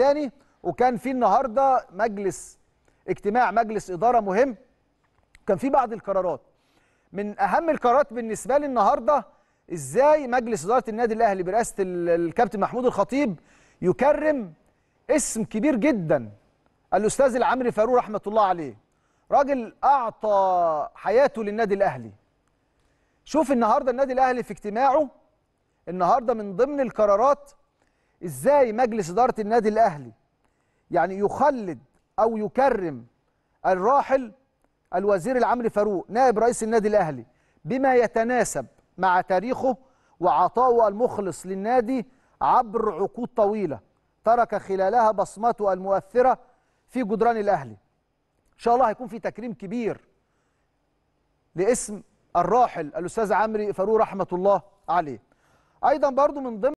الثاني وكان في النهارده مجلس اجتماع مجلس اداره مهم كان في بعض القرارات من اهم القرارات بالنسبه لي النهارده ازاي مجلس اداره النادي الاهلي برئاسه الكابتن محمود الخطيب يكرم اسم كبير جدا الاستاذ العمري فاروق رحمه الله عليه راجل اعطى حياته للنادي الاهلي شوف النهارده النادي الاهلي في اجتماعه النهارده من ضمن القرارات ازاي مجلس اداره النادي الاهلي يعني يخلد او يكرم الراحل الوزير العمري فاروق نائب رئيس النادي الاهلي بما يتناسب مع تاريخه وعطائه المخلص للنادي عبر عقود طويله ترك خلالها بصمته المؤثره في جدران الاهلي ان شاء الله هيكون في تكريم كبير لاسم الراحل الاستاذ عمرو فاروق رحمه الله عليه ايضا برضو من ضمن